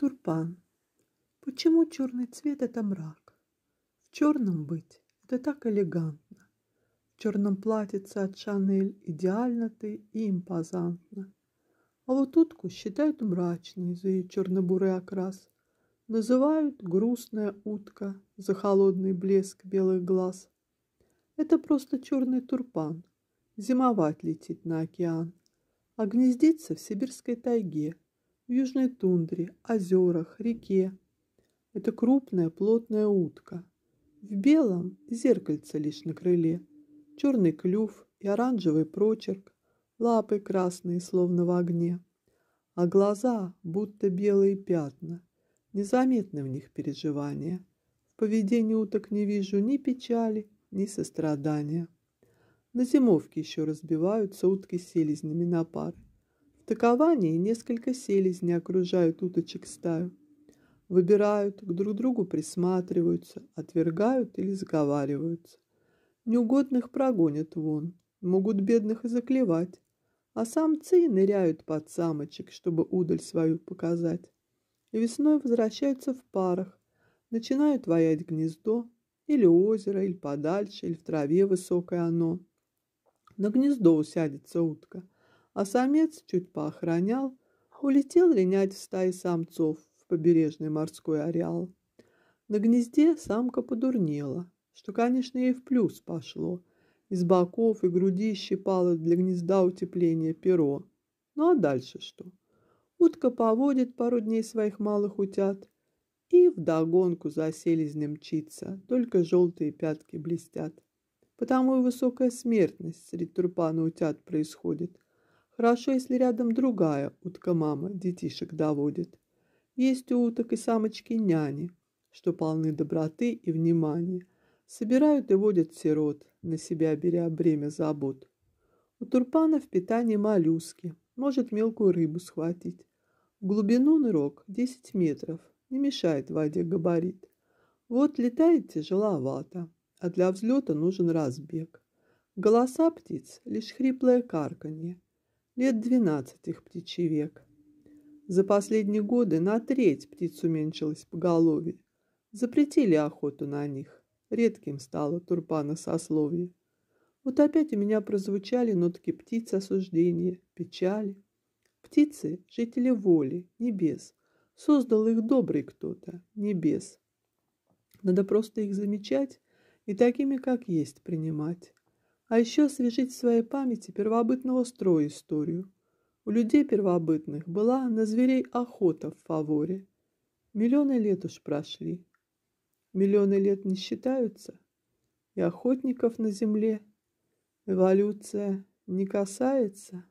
Турпан. Почему черный цвет – это мрак? В черном быть – это так элегантно. В черном платьице от Шанель идеально ты и импозантно. А вот утку считают мрачной за ее черно-бурый окрас. Называют грустная утка за холодный блеск белых глаз. Это просто черный турпан. Зимовать летит на океан, а гнездится в сибирской тайге – в южной тундре, озерах, реке. Это крупная плотная утка. В белом зеркальце лишь на крыле, черный клюв и оранжевый прочерк, лапы красные, словно в огне, а глаза, будто белые пятна, незаметны в них переживания. В поведении уток не вижу ни печали, ни сострадания. На зимовке еще разбиваются утки селезнями на пары. Такование несколько селезней окружают уточек стаю. Выбирают, друг другу присматриваются, отвергают или сговариваются. Неугодных прогонят вон, могут бедных и заклевать, а самцы ныряют под самочек, чтобы удаль свою показать. И весной возвращаются в парах, начинают воять гнездо, или озеро, или подальше, или в траве высокое оно. На гнездо усядется утка – а самец чуть поохранял, улетел линять в стаи самцов в побережный морской ареал. На гнезде самка подурнела, что, конечно, ей в плюс пошло. Из боков и груди щипало для гнезда утепление перо. Ну а дальше что? Утка поводит пару дней своих малых утят, и вдогонку за селезнем мчится, только желтые пятки блестят. Потому и высокая смертность среди турпана утят происходит. Хорошо, если рядом другая утка-мама детишек доводит. Есть у уток и самочки-няни, что полны доброты и внимания. Собирают и водят сирот, на себя беря бремя забот. У турпана в питании моллюски, может мелкую рыбу схватить. В глубину нырок 10 метров, не мешает воде габарит. Вот летает тяжеловато, а для взлета нужен разбег. Голоса птиц – лишь хриплое карканье – лет 12 их птичьевек. За последние годы на треть птиц уменьшилось поголовье. Запретили охоту на них. Редким стало турпана сословие. Вот опять у меня прозвучали нотки птиц осуждения, печали. Птицы – жители воли, небес. Создал их добрый кто-то, небес. Надо просто их замечать и такими, как есть, принимать а еще освежить в своей памяти первобытного строя историю. У людей первобытных была на зверей охота в фаворе. Миллионы лет уж прошли. Миллионы лет не считаются. И охотников на земле эволюция не касается.